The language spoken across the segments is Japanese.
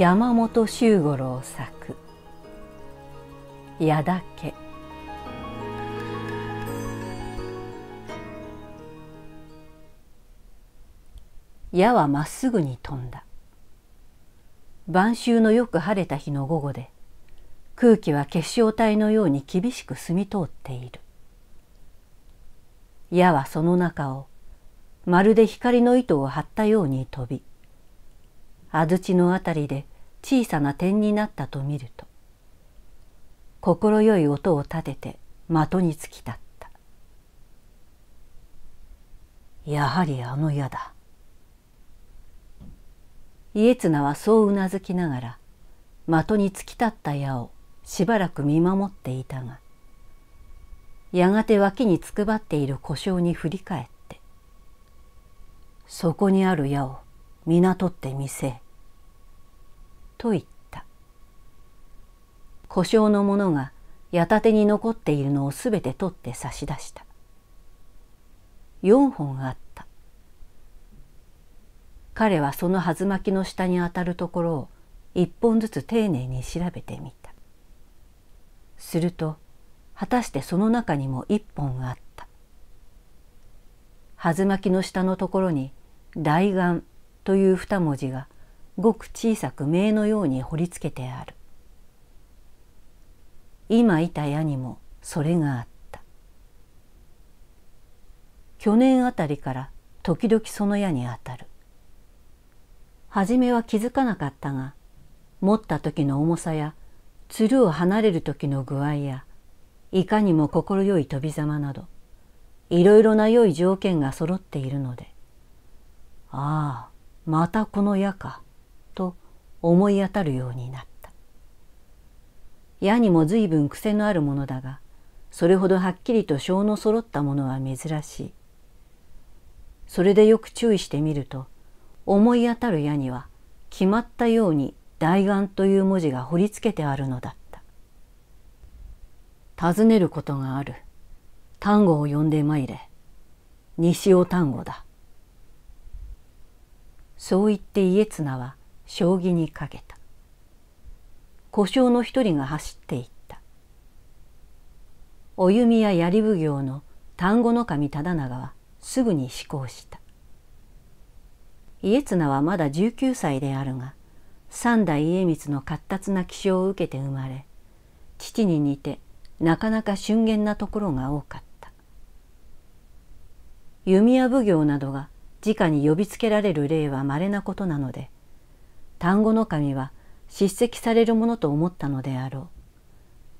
山本周五郎作「矢だけ」矢はまっすぐに飛んだ晩秋のよく晴れた日の午後で空気は結晶体のように厳しく澄み通っている矢はその中をまるで光の糸を張ったように飛び安土の辺りで小さな点になったと見ると快い音を立てて的に突き立ったやはりあの矢だ家綱はそううなずきながら的に突き立った矢をしばらく見守っていたがやがて脇につくばっている故障に振り返って「そこにある矢を皆取ってみせえ」と言った。故障のものが矢立てに残っているのをすべて取って差し出した。4本あった。彼はそのはず巻きの下にあたるところを1本ずつ丁寧に調べてみた。すると果たしてその中にも1本あった。はず巻きの下のところに「大眼」という2文字が「ごく小さく銘のように彫りつけてある今いた矢にもそれがあった去年あたりから時々その矢にあたる初めは気づかなかったが持った時の重さや鶴を離れる時の具合やいかにも快い飛びざまなどいろいろな良い条件が揃っているのでああまたこの矢か思い当たるようになった矢にも随分癖のあるものだがそれほどはっきりと性の揃ったものは珍しいそれでよく注意してみると思い当たる矢には決まったように「大眼」という文字が彫り付けてあるのだった尋ねることがある単語を呼んでまいれ西尾単語だそう言って家綱は将棋にかけた故障の一人が走っていったお弓や槍奉行の丹後守忠長はすぐに思考した家綱はまだ19歳であるが三代家光の活発な気承を受けて生まれ父に似てなかなか俊厳なところが多かった弓矢奉行などが直に呼びつけられる例はまれなことなので丹の神は叱責されるものと思ったのであろう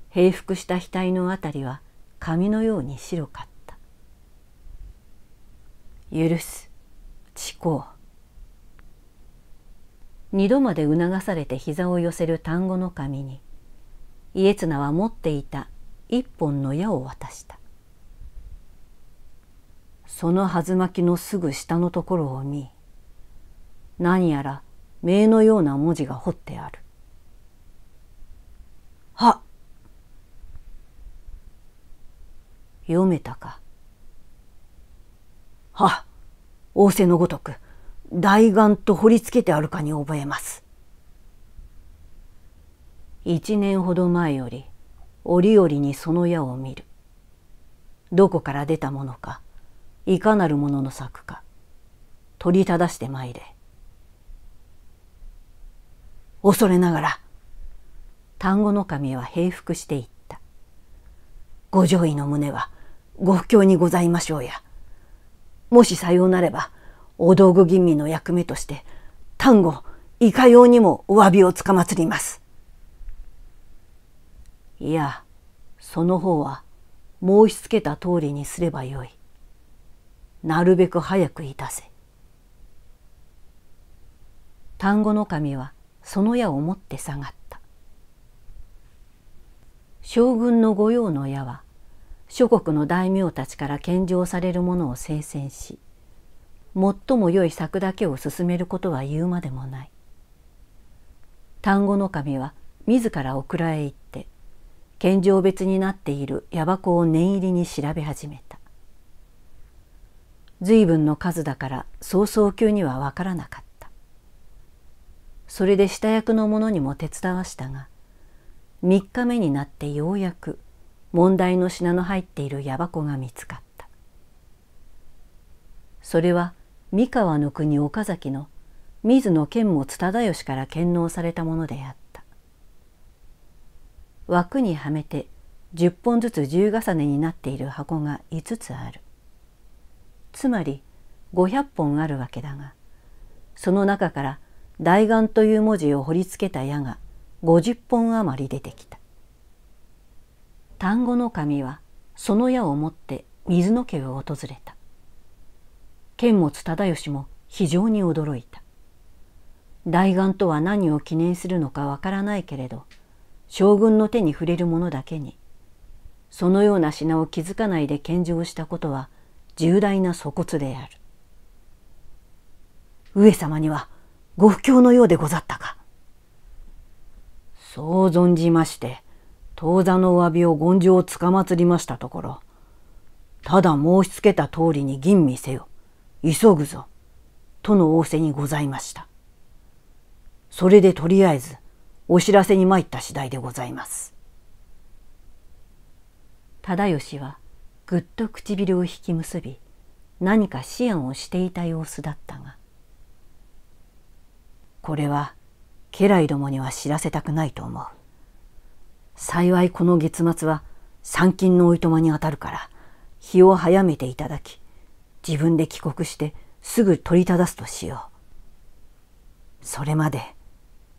平服した額のあたりは紙のように白かった許す地行二度まで促されて膝を寄せる単語の神に家綱は持っていた一本の矢を渡したそのはず巻きのすぐ下のところを見何やら名のような文字が彫ってある。は読めたか。は仰せのごとく、大眼と彫り付けてあるかに覚えます。一年ほど前より、折々にその矢を見る。どこから出たものか、いかなるものの策か、取り正してまいれ。恐れながら丹後の神は平伏していったご上位の胸はご不況にございましょうやもしさようなればお道具吟味の役目として丹後いかようにもお詫びをつかまつりますいやその方は申しつけた通りにすればよいなるべく早くいたせ丹後の神はその矢を持って下がった将軍の御用の矢は諸国の大名たちから献上されるものを生鮮し最も良い策だけを進めることは言うまでもない丹後守は自らお蔵へ行って献上別になっている矢箱を念入りに調べ始めた随分の数だから早々早急には分からなかったそれで下役の者にも手伝わしたが3日目になってようやく問題の品の入っている矢箱が見つかったそれは三河の国岡崎の水野剣も忠義から献納されたものであった枠にはめて10本ずつ1重ねになっている箱が5つあるつまり500本あるわけだがその中から大願」という文字を彫りつけた矢が50本余り出てきた単語の神はその矢を持って水野家を訪れた剣持忠義も非常に驚いた大願とは何を記念するのかわからないけれど将軍の手に触れるものだけにそのような品を気づかないで献上したことは重大な粗骨である上様にはご不況のようでござったか。そう存じまして、当座のお詫びを権上をつかまつりましたところ、ただ申しつけた通りに吟味せよ、急ぐぞ、との仰せにございました。それでとりあえず、お知らせに参った次第でございます。忠義はぐっと唇を引き結び何か思案をしていた様子だったがこれは家来どもには知らせたくないと思う幸いこの月末は参勤のおいとまにあたるから日を早めていただき自分で帰国してすぐ取りただすとしようそれまで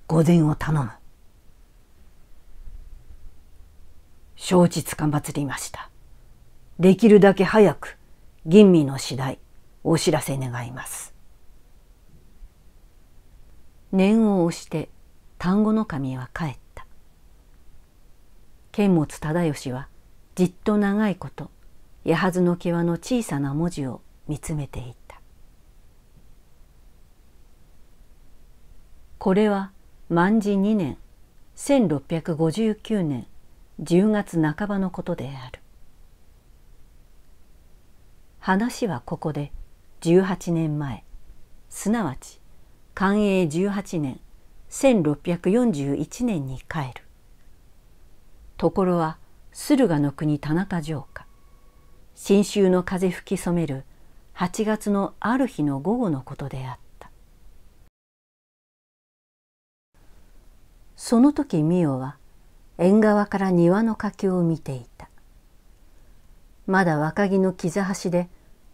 御膳を頼む承知つかまつりましたできるだけ早く吟味の次第お知らせ願います念を押して単語の神は帰った剣持忠義はじっと長いこと八幡の際の小さな文字を見つめていたこれは万事2年1659年10月半ばのことである話はここで18年前すなわち寛永18年1641年に帰るところは駿河の国田中城下新州の風吹き染める8月のある日の午後のことであったその時美代は縁側から庭の崖を見ていたまだ若木の木端で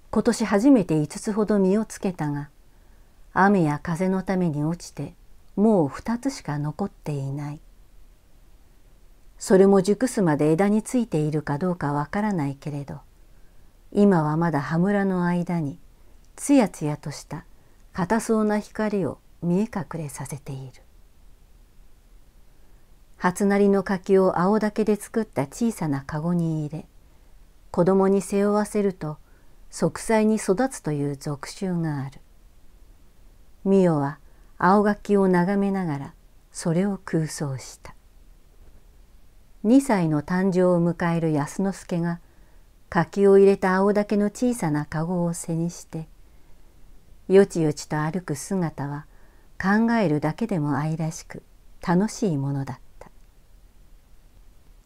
今年初めて5つほど実をつけたが雨や風のために落ちてもう2つしか残っていないそれも熟すまで枝についているかどうかわからないけれど今はまだ羽村の間につやつやとした硬そうな光を見え隠れさせている初なりの柿を青竹で作った小さな籠に入れ子供に背負わせると息災に育つという俗習があるミオは青垣を眺めながらそれを空想した2歳の誕生を迎える安之助が柿を入れた青竹の小さな籠を背にしてよちよちと歩く姿は考えるだけでも愛らしく楽しいものだった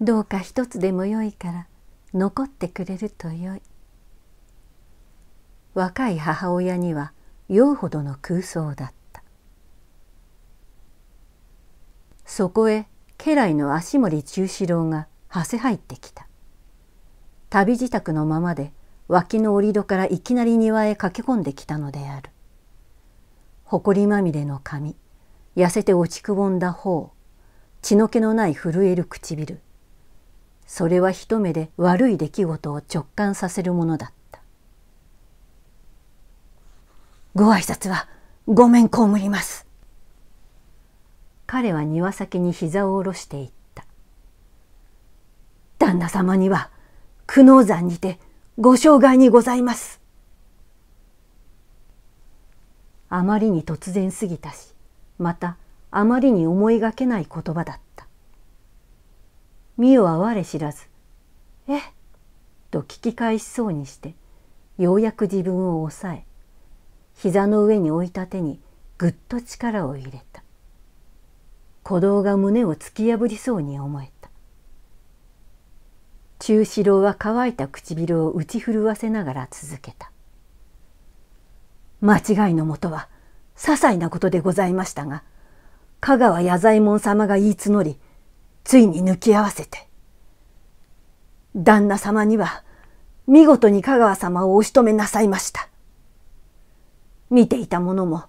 どうか一つでもよいから残ってくれるとよい若い母親には酔うほどの空想だったそこへ家来の足森忠四郎がはせ入ってきた旅支度のままで脇の折戸からいきなり庭へ駆け込んできたのである埃まみれの髪痩せて落ちくぼんだ頬血の気のない震える唇それは一目で悪い出来事を直感させるものだったご挨拶はごめんこむります。彼は庭先に膝を下ろしていった。旦那様には久能山にてご障害にございます。あまりに突然すぎたし、またあまりに思いがけない言葉だった。美代は我知らず、えと聞き返しそうにして、ようやく自分を抑え、膝の上に置いた手にぐっと力を入れた鼓動が胸を突き破りそうに思えた中四郎は乾いた唇を打ち震わせながら続けた間違いのもとは些細なことでございましたが香川弥左衛門様が言い募りついに抜き合わせて旦那様には見事に香川様をお仕留めなさいました見ていた者も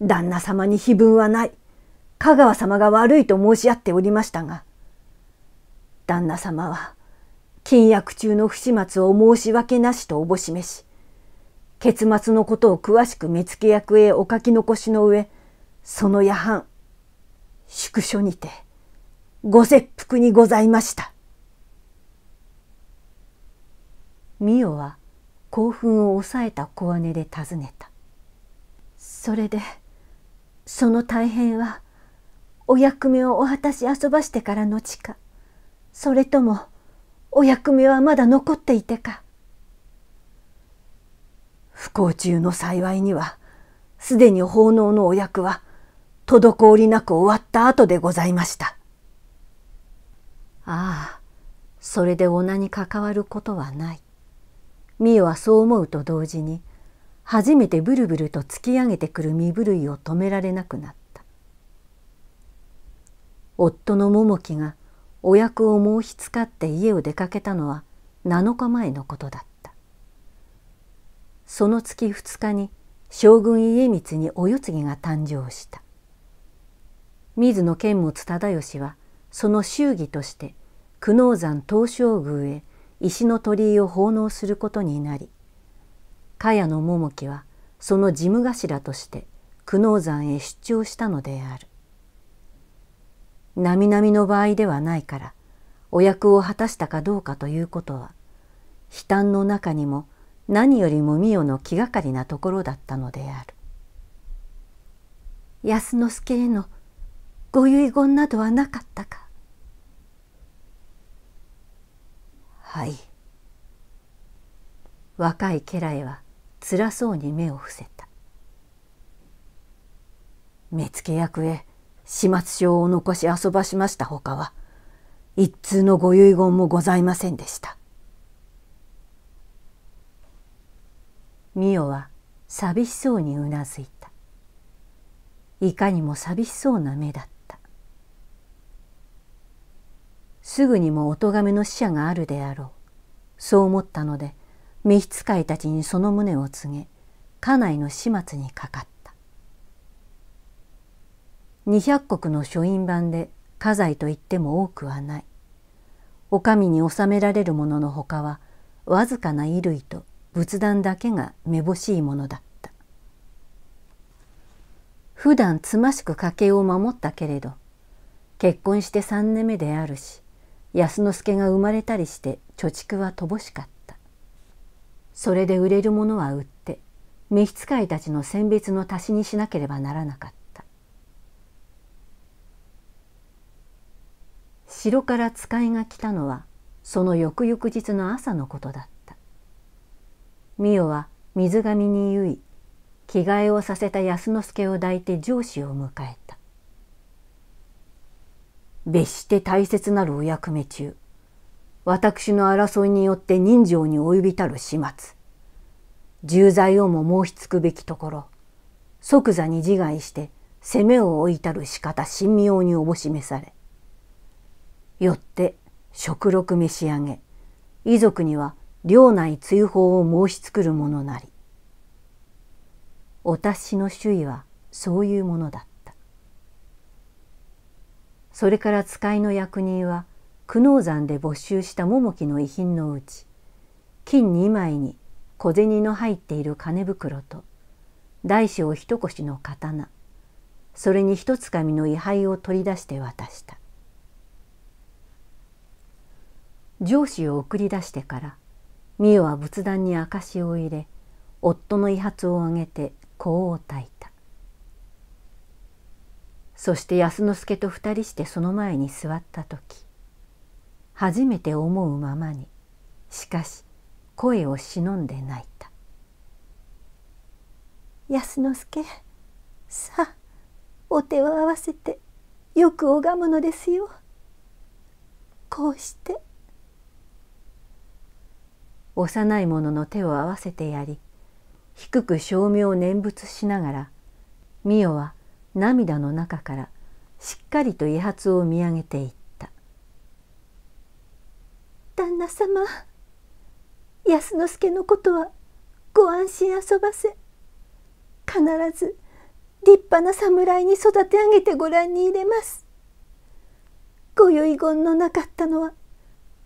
旦那様に非分はない香川様が悪いと申し合っておりましたが旦那様は禁約中の不始末を申し訳なしとおぼしめし結末のことを詳しく目付役へお書き残しの上その夜半宿所にてご切腹にございました美代は興奮を抑えた小姉で尋ねたそれでその大変はお役目をお果たし遊ばしてからのちかそれともお役目はまだ残っていてか不幸中の幸いにはすでに奉納のお役は滞りなく終わった後でございましたああそれで女に関わることはない美代はそう思うと同時に初めてブルブルと突き上げてくる身震いを止められなくなった夫の桃木がお役を申し使って家を出かけたのは7日前のことだったその月2日に将軍家光にお世継ぎが誕生した水野剣持忠義はその祝儀として久能山東照宮へ石の鳥居を奉納することになり茅野桃木はその事務頭として久能山へ出張したのである並々の場合ではないからお役を果たしたかどうかということは悲嘆の中にも何よりも美代の気がかりなところだったのである安之助へのご遺言などはなかったかはい若い家来は辛そうに目を伏せた目付役へ始末書を残し遊ばしましたほかは一通のご遺言もございませんでした美代は寂しそうにうなずいたいかにも寂しそうな目だったすぐにもお咎めの使者があるであろうそう思ったので召使いたちにその旨を告げ家内の始末にかかった200国の書院版で家財といっても多くはないお上に納められるもののほかはわずかな衣類と仏壇だけがめぼしいものだった普段つましく家計を守ったけれど結婚して3年目であるし安之助が生まれたりして貯蓄は乏しかったそれで売れるものは売って召使いたちの選別の足しにしなければならなかった城から使いが来たのはその翌々日の朝のことだった美代は水上に結い着替えをさせた安之助を抱いて上司を迎えた別して大切なるお役目中私の争いによって人情に及びたる始末重罪をも申しつくべきところ即座に自害して責めを置いたる仕方神妙におぼしめされよって食禄召し上げ遺族には領内追放を申し作るものなりお達しの主意はそういうものだったそれから使いの役人は「久能山で没収した桃木の遺品のうち金2枚に小銭の入っている金袋と大小一腰の刀それに一つ紙の位牌を取り出して渡した上司を送り出してから美代は仏壇に証を入れ夫の遺髪をあげて香をたいたそして安之助と二人してその前に座った時初めて思うままにしかし声を忍んで泣いた「安之助さあお手を合わせてよく拝むのですよ」。こうして幼い者の手を合わせてやり低く照明を念仏しながら美代は涙の中からしっかりと威発を見上げていた旦那様安之助のことはご安心遊ばせ必ず立派な侍に育て上げてご覧に入れますご遺言のなかったのは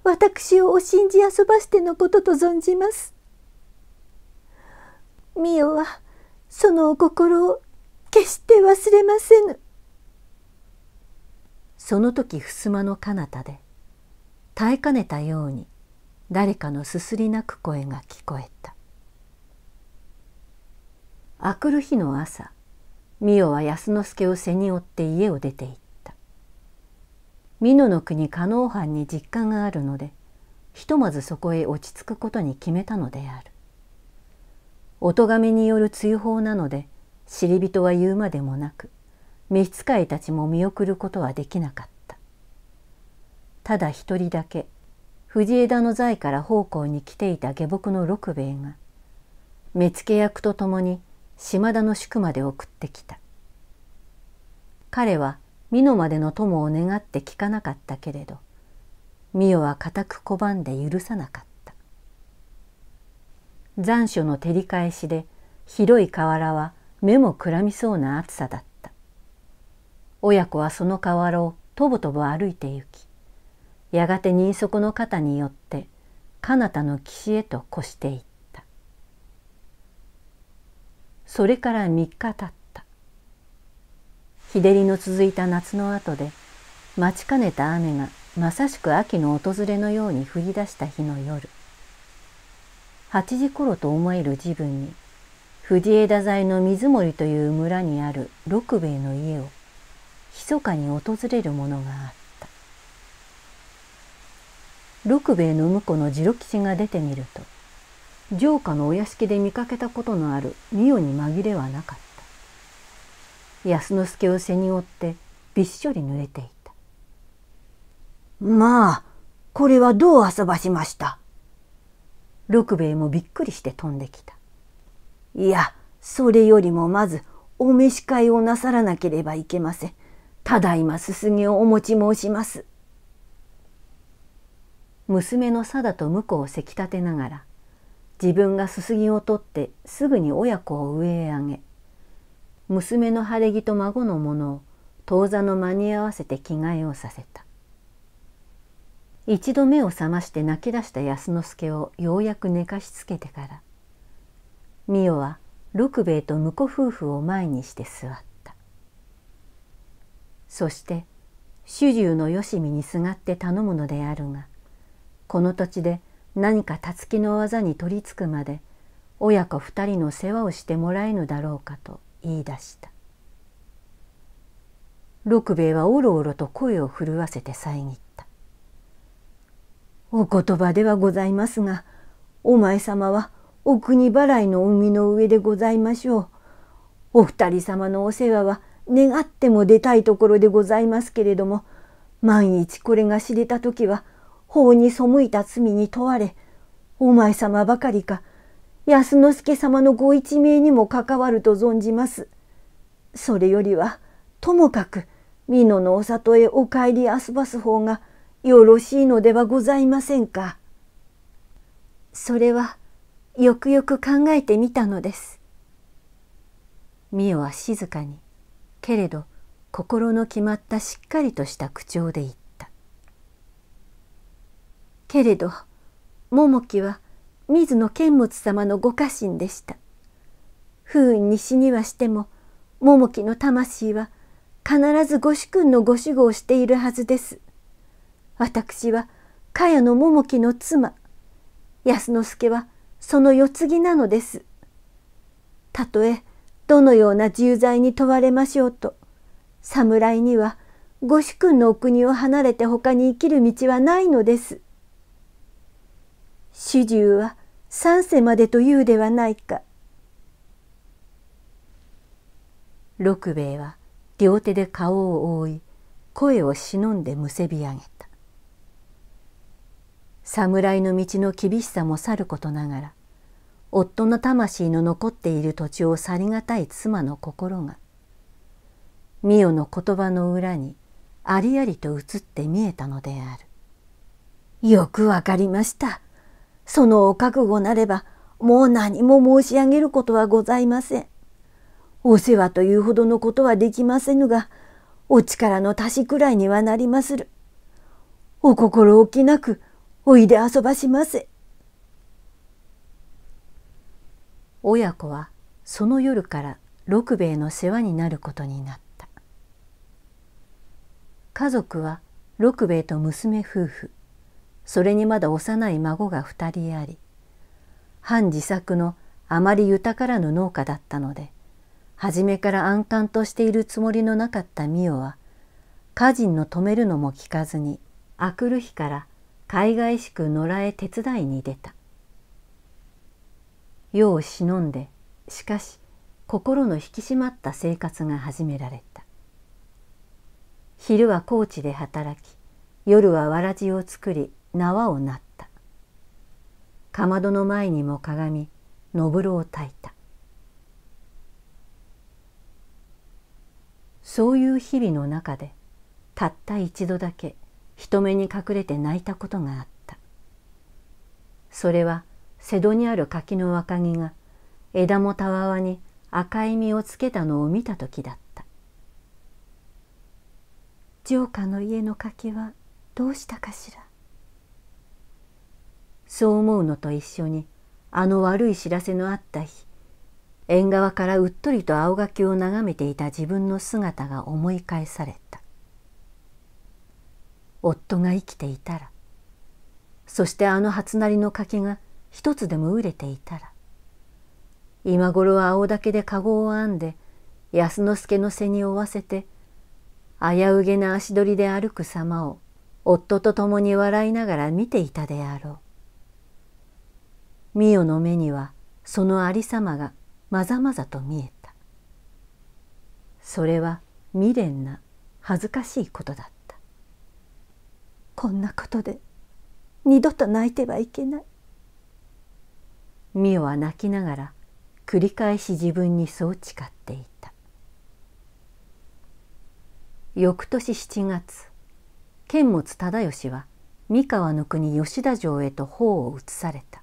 私をお信じ遊ばしてのことと存じます美代はそのお心を決して忘れませぬその時襖の彼方で「耐えかねたように誰かのすすり泣く声が聞こえたあくる日の朝美代は安之助を背に追って家を出て行った美濃の国加納藩に実家があるのでひとまずそこへ落ち着くことに決めたのであるお咎めによる追放なので知り人は言うまでもなく召使いたちも見送ることはできなかったただ一人だけ藤枝の在から奉公に来ていた下僕の六兵衛が目付役と共に島田の宿まで送ってきた彼は美濃までの友を願って聞かなかったけれど美代は固く拒んで許さなかった残暑の照り返しで広い河原は目もくらみそうな暑さだった親子はその河原をとぼとぼ歩いて行きやがて人足の肩によって彼方の岸へと越していったそれから3日経った日照りの続いた夏の後で待ちかねた雨がまさしく秋の訪れのように降り出した日の夜8時頃と思える自分に藤枝材の水森という村にある六兵衛の家を密かに訪れるものがあった。六兵衛の婿の次郎吉が出てみると城下のお屋敷で見かけたことのある美代に紛れはなかった安之助を背に負ってびっしょり濡れていたまあこれはどう遊ばしました六兵衛もびっくりして飛んできたいやそれよりもまずお召し替えをなさらなければいけませんただいますすぎをお持ち申します娘の貞と婿をせき立てながら自分がすすぎを取ってすぐに親子を上へ上げ娘の晴れ着と孫のものを当座の間に合わせて着替えをさせた一度目を覚まして泣き出した安之助をようやく寝かしつけてから美代は六兵衛と婿夫婦を前にして座ったそして主従のよしみにすがって頼むのであるがこの土地で何かたつきの技に取りつくまで親子二人の世話をしてもらえぬだろうかと言い出した六兵衛はおろおろと声を震わせて遮った「お言葉ではございますがお前様はお国払いの海の上でございましょう。お二人様のお世話は願っても出たいところでございますけれども万一これが知れた時は法に背いた罪に問われお前様ばかりか安之助様のご一命にも関わると存じます。それよりはともかく美濃のお里へお帰り遊ばす方がよろしいのではございませんか。それはよくよく考えてみたのです。美代は静かにけれど心の決まったしっかりとした口調で言っけれど桃木は水野剣物様のご家臣でした不運に死にはしても桃木の魂は必ずご主君のご守護をしているはずです私は茅野桃木の妻安之助はその世継ぎなのですたとえどのような重罪に問われましょうと侍にはご主君のお国を離れて他に生きる道はないのです主従は三世までというではないか。六兵衛は両手で顔を覆い声を忍んでむせび上げた侍の道の厳しさもさることながら夫の魂の残っている土地を去りがたい妻の心が美代の言葉の裏にありありと映って見えたのである。よくわかりました。そのお覚悟なればもう何も申し上げることはございません。お世話というほどのことはできませぬがお力の足しくらいにはなりまする。お心置きなくおいで遊ばしませ。親子はその夜から六兵衛の世話になることになった家族は六兵衛と娘夫婦それにまだ幼い孫が2人あり半自作のあまり豊からぬ農家だったので初めから安閑としているつもりのなかった美代は家人の止めるのも聞かずにあくる日から海外しく野良へ手伝いに出た世を忍んでしかし心の引き締まった生活が始められた昼は高知で働き夜はわらじを作り縄をなったかまどの前にも鏡のぶろをたいたそういう日々の中でたった一度だけ人目に隠れて泣いたことがあったそれは瀬戸にある柿の若木が枝もたわわに赤い実をつけたのを見た時だった「城下の家の柿はどうしたかしら?」そう思うのと一緒にあの悪い知らせのあった日縁側からうっとりと青垣を眺めていた自分の姿が思い返された夫が生きていたらそしてあの初鳴りの柿が一つでも熟れていたら今頃は青竹で籠を編んで安之助の背に負わせて危うげな足取りで歩く様を夫と共に笑いながら見ていたであろう。ミオの目にはそのありさまがまざまざと見えたそれは未練な恥ずかしいことだったこんなことで二度と泣いてはいけないミオは泣きながら繰り返し自分にそう誓っていた翌年7月剣持忠義は三河の国吉田城へと砲を移された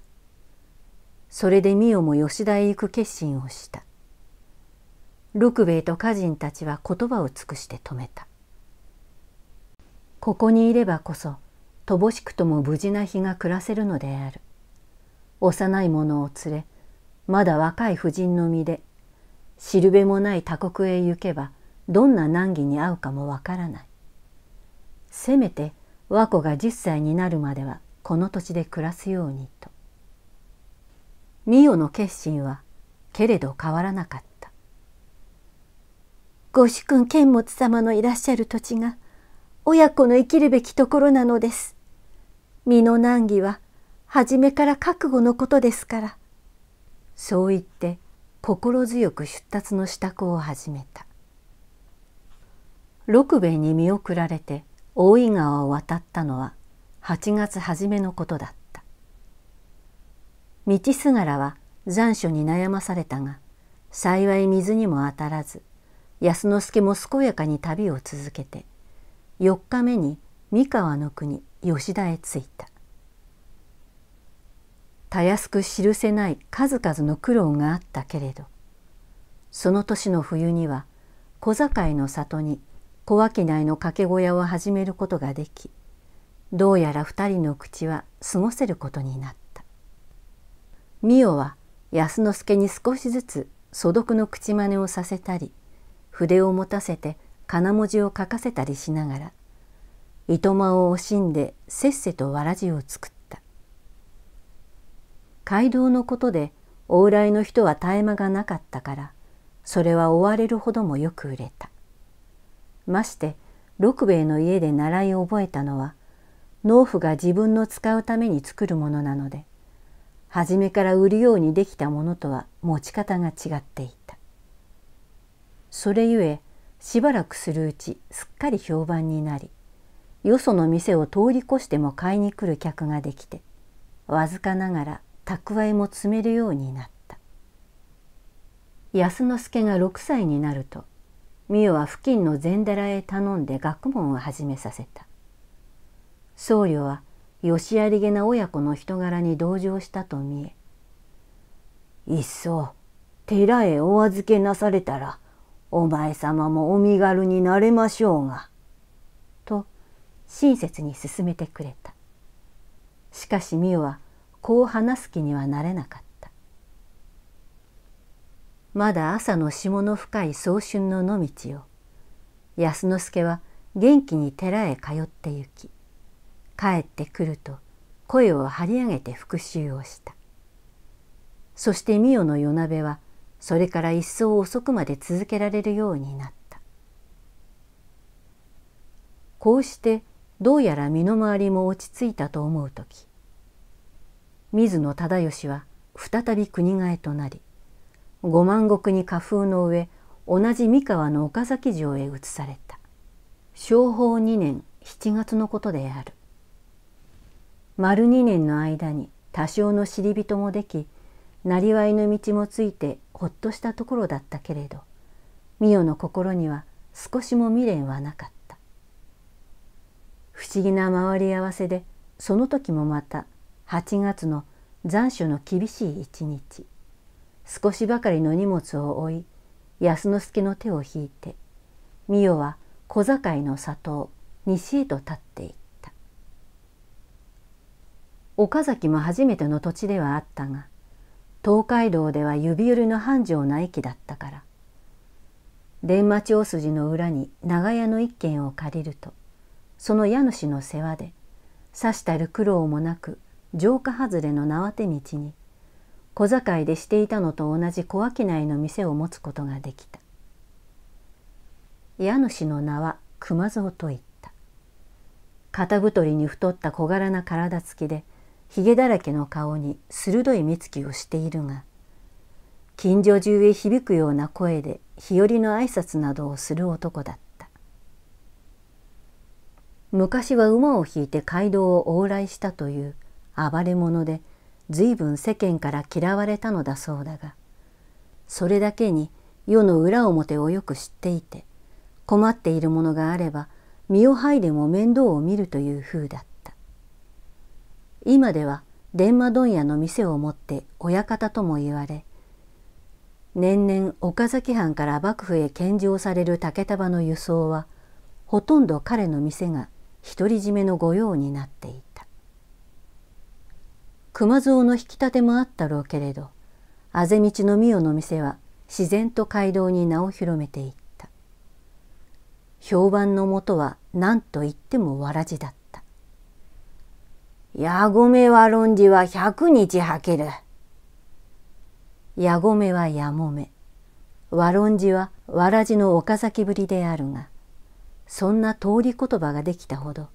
それで美代も吉田へ行く決心をした六兵衛と家人たちは言葉を尽くして止めたここにいればこそ乏しくとも無事な日が暮らせるのである幼い者を連れまだ若い婦人の身でしるべもない他国へ行けばどんな難儀に遭うかもわからないせめて和子が10歳になるまではこの土地で暮らすようにとミオの決心はけれど変わらなかったご主君剣持様のいらっしゃる土地が親子の生きるべきところなのです身の難儀は初めから覚悟のことですからそう言って心強く出立の支度を始めた六兵衛に見送られて大井川を渡ったのは8月初めのことだった。道すがらは残暑に悩まされたが幸い水にも当たらず安之助も健やかに旅を続けて4日目に三河の国吉田へ着いたたやすく記せない数々の苦労があったけれどその年の冬には小堺の里に小商いの掛け小屋を始めることができどうやら二人の口は過ごせることになった。美代は安之助に少しずつ素読の口真似をさせたり筆を持たせて金文字を書かせたりしながら糸間を惜しんでせっせとわらじを作った街道のことで往来の人は絶え間がなかったからそれは追われるほどもよく売れたまして六兵衛の家で習いを覚えたのは農夫が自分の使うために作るものなので初めから売るようにできたものとは持ち方が違っていたそれゆえしばらくするうちすっかり評判になりよその店を通り越しても買いに来る客ができてわずかながら蓄えも積めるようになった安之助が6歳になると美代は付近の禅寺へ頼んで学問を始めさせた僧侶はよしありげな親子の人柄に同情したと見えいっそ寺へお預けなされたらお前様もお身軽になれましょうが」と親切に勧めてくれたしかし美代はこう話す気にはなれなかったまだ朝の霜の深い早春の野道を安之助は元気に寺へ通ってゆき帰ってくると声を張り上げて復讐をした。そしてミオの夜なべはそれから一層遅くまで続けられるようになった。こうしてどうやら身の回りも落ち着いたと思う時水野忠義は再び国替えとなり五万石に花風の上同じ三河の岡崎城へ移された。昭法2年7月のことである。丸二年の間に多少の知り人もできなりわいの道もついてほっとしたところだったけれど美代の心には少しも未練はなかった不思議な回り合わせでその時もまた8月の残暑の厳しい一日少しばかりの荷物を追い安之助の手を引いて美代は小堺の里を西へと立っていく岡崎も初めての土地ではあったが東海道では指折りの繁盛な駅だったから電馬町筋の裏に長屋の一軒を借りるとその家主の世話でさしたる苦労もなく城下外れの縄手道に小堺でしていたのと同じ小商いの店を持つことができた家主の名は熊蔵と言った肩太りに太った小柄な体つきでひげだらけの顔に鋭い目つきをしているが近所中へ響くような声で日和の挨拶などをする男だった昔は馬を引いて街道を往来したという暴れ者で随分世間から嫌われたのだそうだがそれだけに世の裏表をよく知っていて困っているものがあれば身を剥いでも面倒を見るという風だった。今では伝馬問屋の店を持って親方とも言われ年々岡崎藩から幕府へ献上される竹束の輸送はほとんど彼の店が独り占めの御用になっていた熊蔵の引き立てもあったろうけれどあぜ道の美代の店は自然と街道に名を広めていった評判のもとは何と言ってもわらじだったやごめは論じは百日はける。やごめはやもめ。わ論じはわらじの岡崎ぶりであるが、そんな通り言葉ができたほど、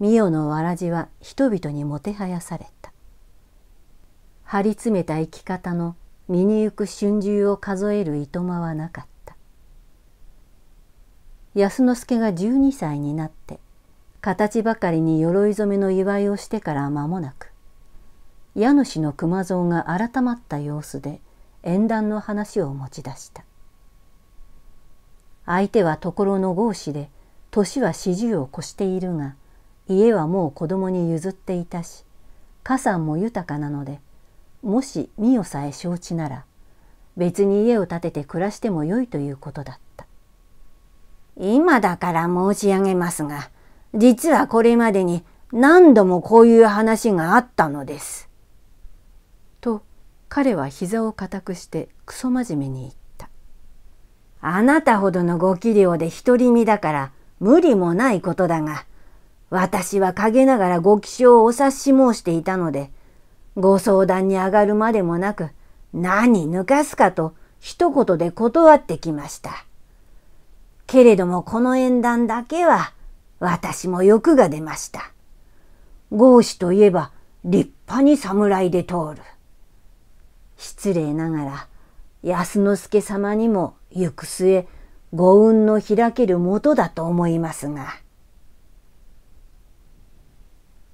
みよのわらじは人々にもてはやされた。張り詰めた生き方の身に行く春秋を数えるいとまはなかった。安之助が12歳になって形ばかりに鎧染めの祝いをしてから間もなく家主の熊蔵が改まった様子で縁談の話を持ち出した相手は所の豪子で年は四十を越しているが家はもう子供に譲っていたし家産も豊かなのでもし美代さえ承知なら別に家を建てて暮らしてもよいということだった今だから申し上げますが実はこれまでに何度もこういう話があったのです。と彼は膝を固くしてクソ真面目に言った。あなたほどのご器量で独り身だから無理もないことだが、私は陰ながらご気象をお察し申していたので、ご相談に上がるまでもなく、何抜かすかと一言で断ってきました。けれどもこの縁談だけは、私も欲が出ました。豪士といえば立派に侍で通る。失礼ながら安之助様にも行く末ご運の開けるもとだと思いますが。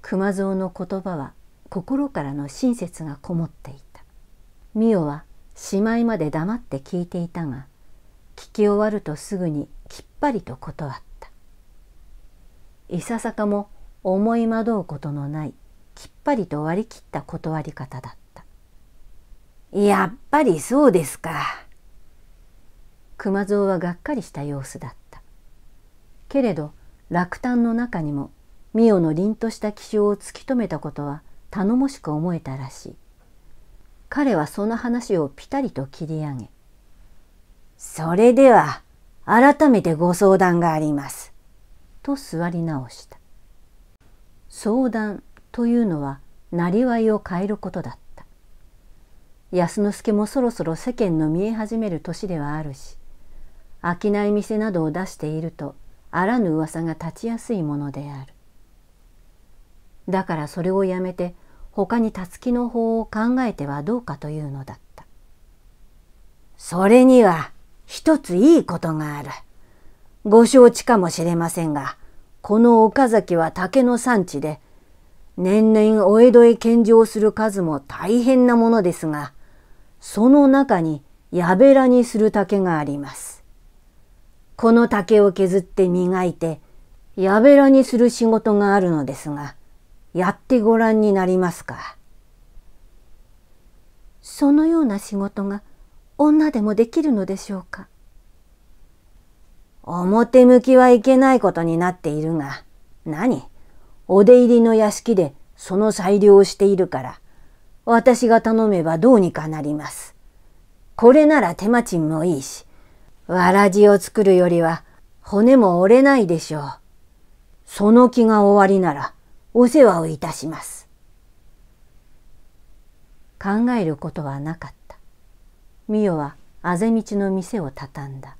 熊蔵の言葉は心からの親切がこもっていた。美代はしまいまで黙って聞いていたが聞き終わるとすぐにきっぱりと断った。いささかも思い惑うことのないきっぱりと割り切った断り方だった。やっぱりそうですか。熊蔵はがっかりした様子だった。けれど落胆の中にも美代の凛とした気性を突き止めたことは頼もしく思えたらしい。彼はその話をピタリと切り上げ。それでは改めてご相談があります。と座り直した。相談というのは、なりわいを変えることだった。安之助もそろそろ世間の見え始める年ではあるし、商い店などを出していると、あらぬ噂が立ちやすいものである。だからそれをやめて、他にたつきの法を考えてはどうかというのだった。それには、一ついいことがある。ご承知かもしれませんが、この岡崎は竹の産地で年々お江戸へ献上する数も大変なものですがその中に矢べらにする竹があります。この竹を削って磨いてやべらにする仕事があるのですがやってご覧になりますか。そのような仕事が女でもできるのでしょうか。表向きはいけないことになっているが、何お出入りの屋敷でその裁量をしているから、私が頼めばどうにかなります。これなら手間賃もいいし、わらじを作るよりは骨も折れないでしょう。その気が終わりならお世話をいたします。考えることはなかった。美代はあぜ道の店を畳んだ。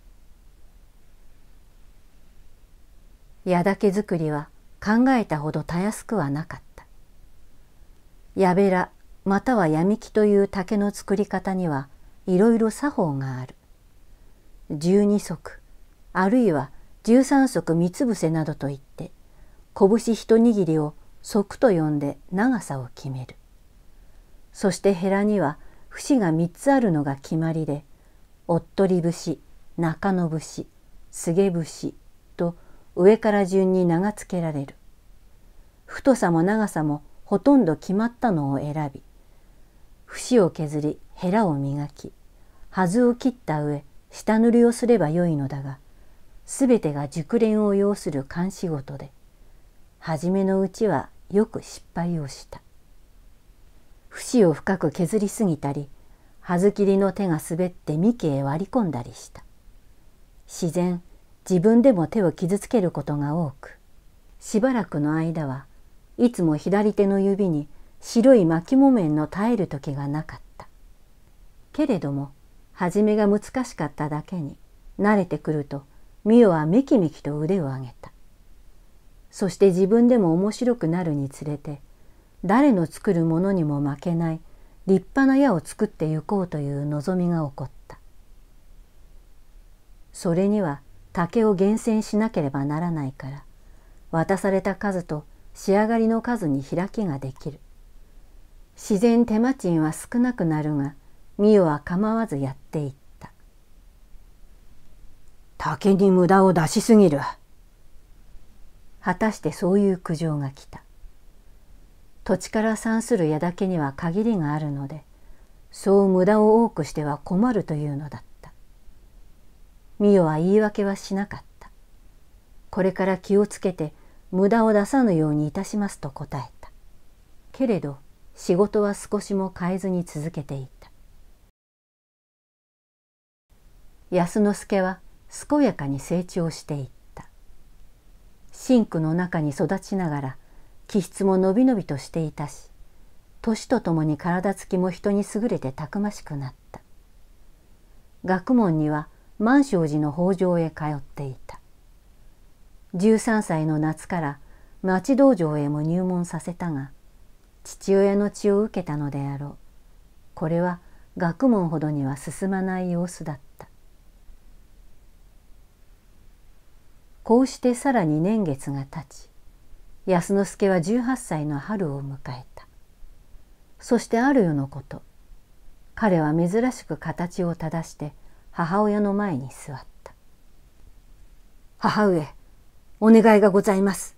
矢竹作りは考えたほどたやすくはなかった矢べらまたは闇木という竹の作り方にはいろいろ作法がある12足あるいは13足三つ伏せなどといって拳一握りを足と呼んで長さを決めるそしてヘラには節が3つあるのが決まりでおっとり節中野節菅節上から順に名が付けられる太さも長さもほとんど決まったのを選び節を削りヘラを磨きはずを切った上下塗りをすればよいのだが全てが熟練を要する勘仕事で初めのうちはよく失敗をした節を深く削りすぎたり葉ず切りの手が滑って幹へ割り込んだりした自然自分でも手を傷つけることが多くしばらくの間はいつも左手の指に白い巻き木綿の耐える時がなかったけれども初めが難しかっただけに慣れてくるとミオはめきめきと腕を上げたそして自分でも面白くなるにつれて誰の作るものにも負けない立派な矢を作ってゆこうという望みが起こったそれには竹を厳選しなければならないから渡された数と仕上がりの数に開きができる自然手間賃は少なくなるが美代は構わずやっていった竹に無駄を出しすぎる果たしてそういう苦情が来た土地から算する矢だけには限りがあるのでそう無駄を多くしては困るというのだったミオは言い訳はしなかった。これから気をつけて無駄を出さぬようにいたしますと答えた。けれど仕事は少しも変えずに続けていた。安之助は健やかに成長していった。シンクの中に育ちながら気質も伸び伸びとしていたし、年とともに体つきも人に優れてたくましくなった。学問には満昌寺の北条へ通っていた13歳の夏から町道場へも入門させたが父親の血を受けたのであろうこれは学問ほどには進まない様子だったこうしてさらに年月が経ち安之助は18歳の春を迎えたそしてある夜のこと彼は珍しく形を正して母親の前に座った。母上、お願いがございます。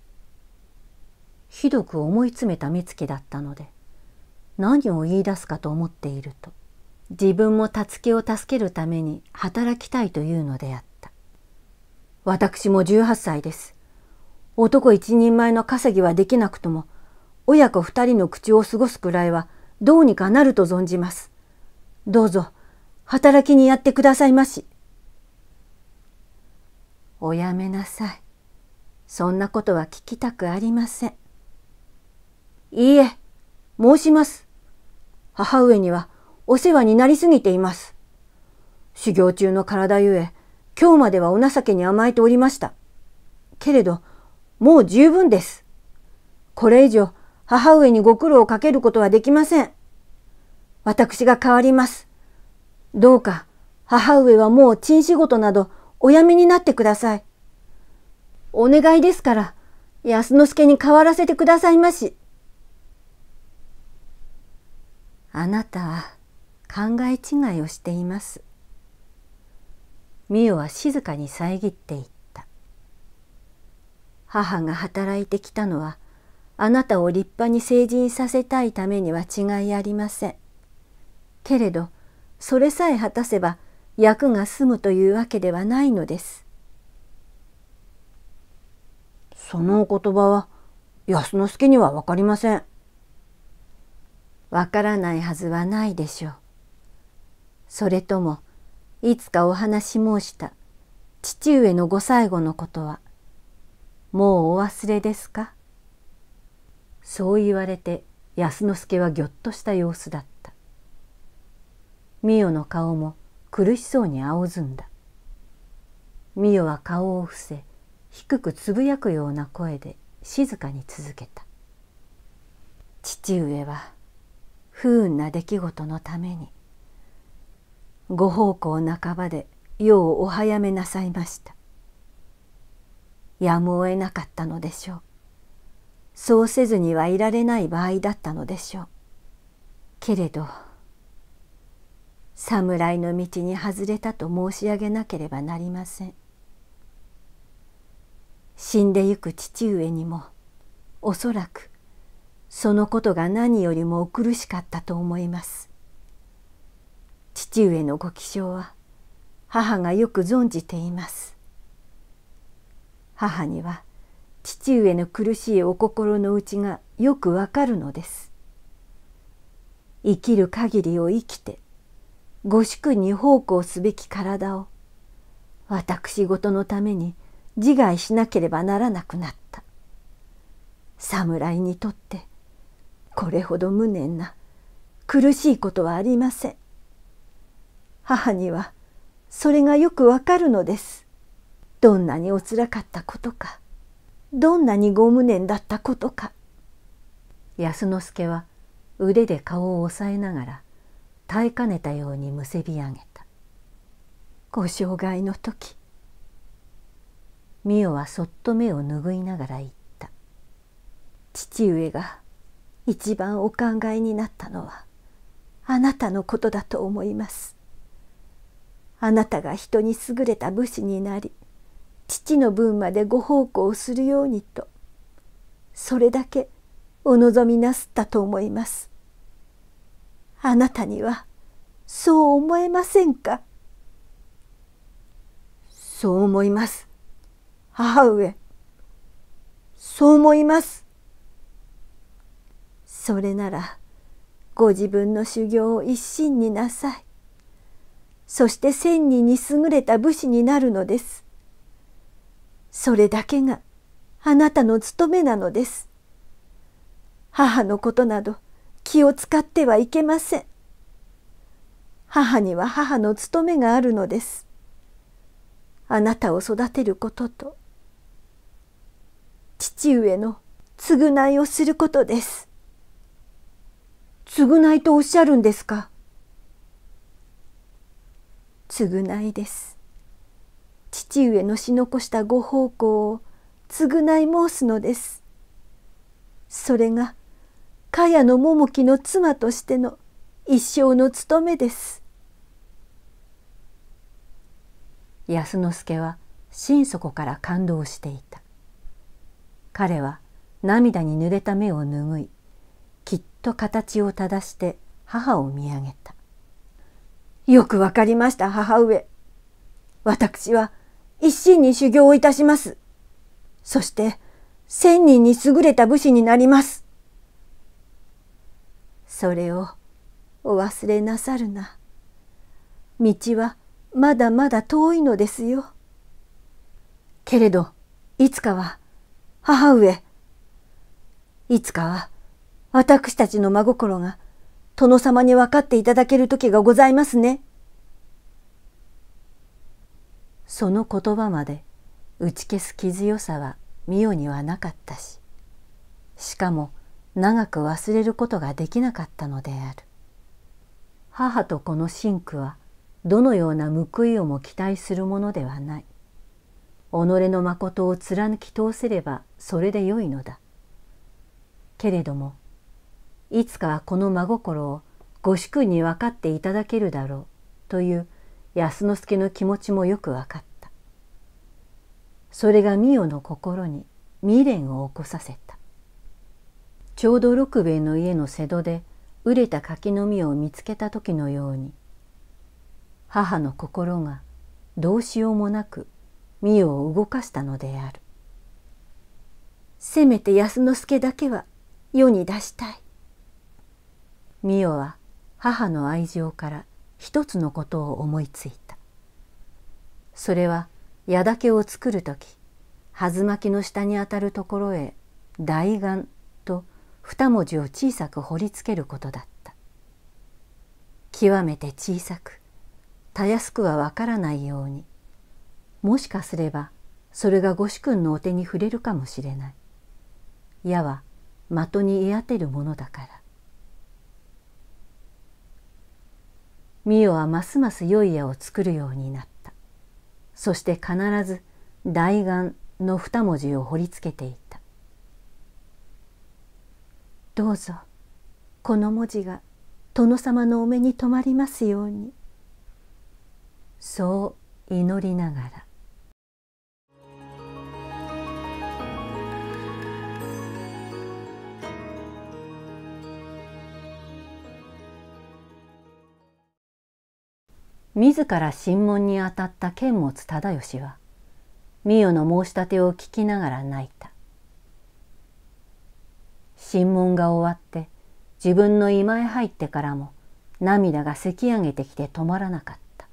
ひどく思い詰めた目つきだったので、何を言い出すかと思っていると、自分もたつきを助けるために働きたいというのであった。私も18歳です。男一人前の稼ぎはできなくとも、親子二人の口を過ごすくらいはどうにかなると存じます。どうぞ、働きにやってくださいまし。おやめなさい。そんなことは聞きたくありません。いいえ、申します。母上にはお世話になりすぎています。修行中の体ゆえ、今日まではお情けに甘えておりました。けれど、もう十分です。これ以上、母上にご苦労をかけることはできません。私が変わります。どうか母上はもう賃仕事などおやめになってください。お願いですから安之助に代わらせてくださいまし。あなたは考え違いをしています。美代は静かに遮っていった。母が働いてきたのはあなたを立派に成人させたいためには違いありません。けれどそれさえ果たせば役が済むというわけではないのです。そのお言葉は安之助には分かりません。わからないはずはないでしょう。それともいつかお話し申した父上のご最後のことはもうお忘れですかそう言われて安之助はぎょっとした様子だった。ミヨの顔も苦しそうに青ずんだ。ミヨは顔を伏せ、低くつぶやくような声で静かに続けた。父上は不運な出来事のために、ご奉公半ばで世をお早めなさいました。やむを得なかったのでしょう。そうせずにはいられない場合だったのでしょう。けれど、侍の道に外れたと申し上げなければなりません死んでゆく父上にもおそらくそのことが何よりもお苦しかったと思います父上のご気性は母がよく存じています母には父上の苦しいお心の内がよくわかるのです生きる限りを生きてご祝に奉公すべき体を私事のために自害しなければならなくなった侍にとってこれほど無念な苦しいことはありません母にはそれがよくわかるのですどんなにおつらかったことかどんなにご無念だったことか安之助は腕で顔を押さえながら耐えかねたようにむせび上げたご障害の時美代はそっと目を拭いながら言った父上が一番お考えになったのはあなたのことだと思いますあなたが人に優れた武士になり父の分までご奉公するようにとそれだけお望みなすったと思いますあなたにはそう思えませんかそう思います。母上。そう思います。それならご自分の修行を一心になさい。そして千人に優れた武士になるのです。それだけがあなたの務めなのです。母のことなど気を使ってはいけません。母には母の務めがあるのです。あなたを育てることと、父上の償いをすることです。償いとおっしゃるんですか償いです。父上のし残したご奉公を償い申すのです。それがかのも桃木の妻としての一生の務めです安之助は心底から感動していた彼は涙に濡れた目を拭いきっと形を正して母を見上げた「よくわかりました母上私は一心に修行をいたしますそして千人に優れた武士になります」それをお忘れなさるな道はまだまだ遠いのですよけれどいつかは母上いつかは私たちの真心が殿様に分かっていただける時がございますね。その言葉まで打ち消す気強さは美代にはなかったししかも長く忘れることができなかったのである母と子のシンクはどのような報いをも期待するものではない己の誠を貫き通せればそれでよいのだけれどもいつかはこの真心をご主君に分かっていただけるだろうという安之助の気持ちもよく分かったそれが美代の心に未練を起こさせたちょうど六兵衛の家の瀬戸で熟れた柿の実を見つけた時のように母の心がどうしようもなく澪を動かしたのであるせめて安之助だけは世に出したい美代は母の愛情から一つのことを思いついたそれは矢竹を作る時はずまきの下にあたるところへ「大眼」と二文字を小さく彫りつけることだった極めて小さくたやすくはわからないようにもしかすればそれが御主君のお手に触れるかもしれない矢は的に居当てるものだから美代はますます良い矢を作るようになったそして必ず「大願」の二文字を彫りつけていったどうぞこの文字が殿様のお目に留まりますようにそう祈りながら自ら審問に当たった剣持忠義は美代の申し立てを聞きながら泣いた。審問が終わって自分の居間へ入ってからも涙がせき上げてきて止まらなかった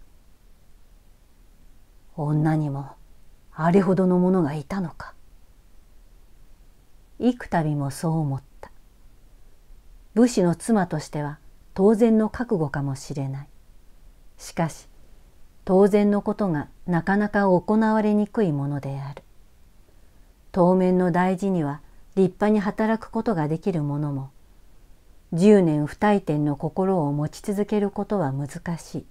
女にもあれほどのものがいたのか幾度もそう思った武士の妻としては当然の覚悟かもしれないしかし当然のことがなかなか行われにくいものである当面の大事には立派に働くことができる者も10年不退転の心を持ち続けることは難しい。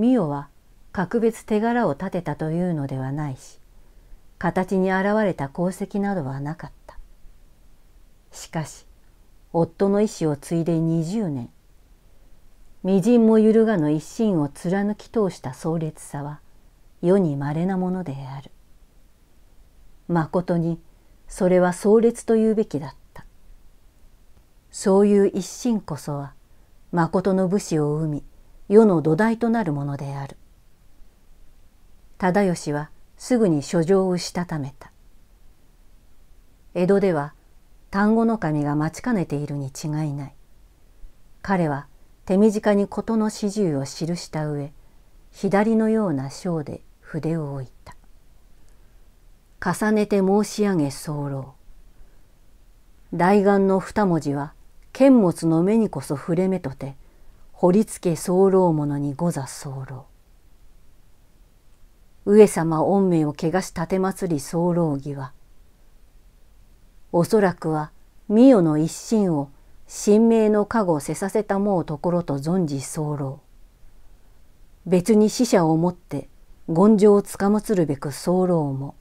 美オは格別手柄を立てたというのではないし形に現れた功績などはなかったしかし夫の意志を継いで20年微塵も揺るがぬ一心を貫き通した壮烈さは世にまれなものであるまことにそれは壮烈と言うべきだったそういう一心こそは真の武士を生み世の土台となるものである忠義はすぐに書状をしたためた江戸では丹後守が待ちかねているに違いない彼は手短に事の始終を記した上左のような章で筆を置いた重ねて申し上げ候大願の二文字は剣物の目にこそ触れ目とて掘りつけ候者にござ候上様御命を汚して祭り候儀はおそらくは御代の一心を神明の加護せさせたもうところと存じ候別に死者をもって権上をつかむつるべく候も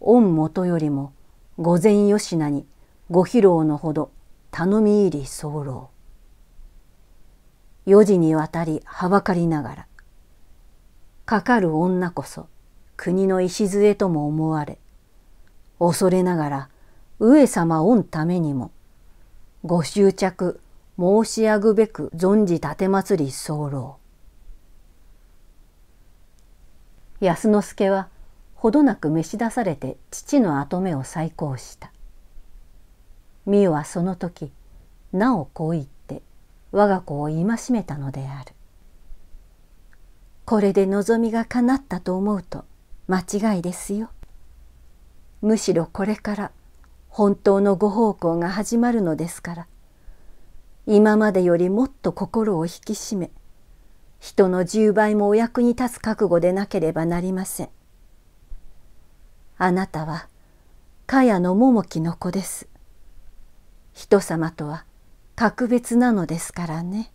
御元よりも御前よしなにご披露のほど頼み入り候四時にわたりはばかりながらかかる女こそ国の礎とも思われ恐れながら上様御ためにもご執着申し上ぐべく存じ奉り候安之助はほどなく召し出されて父の跡目を再興した美代はその時なおこう言って我が子を戒めたのであるこれで望みが叶ったと思うと間違いですよむしろこれから本当のご奉公が始まるのですから今までよりもっと心を引き締め人の10倍もお役に立つ覚悟でなければなりませんあなたは、かやの桃木の子です。人様とは格別なのですからね。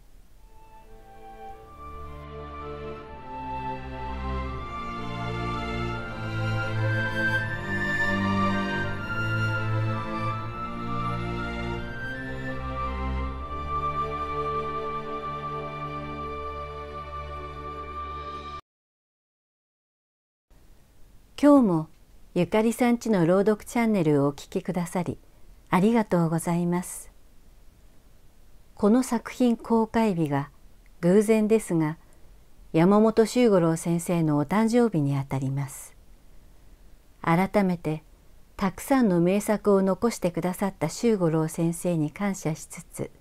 今日もゆかりさんちの朗読チャンネルをお聴きくださりありがとうございますこの作品公開日が偶然ですが山本周五郎先生のお誕生日にあたります改めてたくさんの名作を残してくださった周五郎先生に感謝しつつ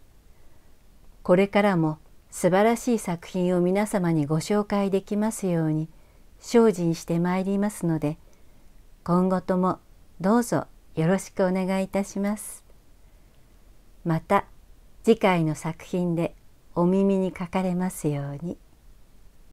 これからも素晴らしい作品を皆様にご紹介できますように精進してまいりますので「今後ともどうぞよろしくお願いいたします。また次回の作品でお耳にかかれますように。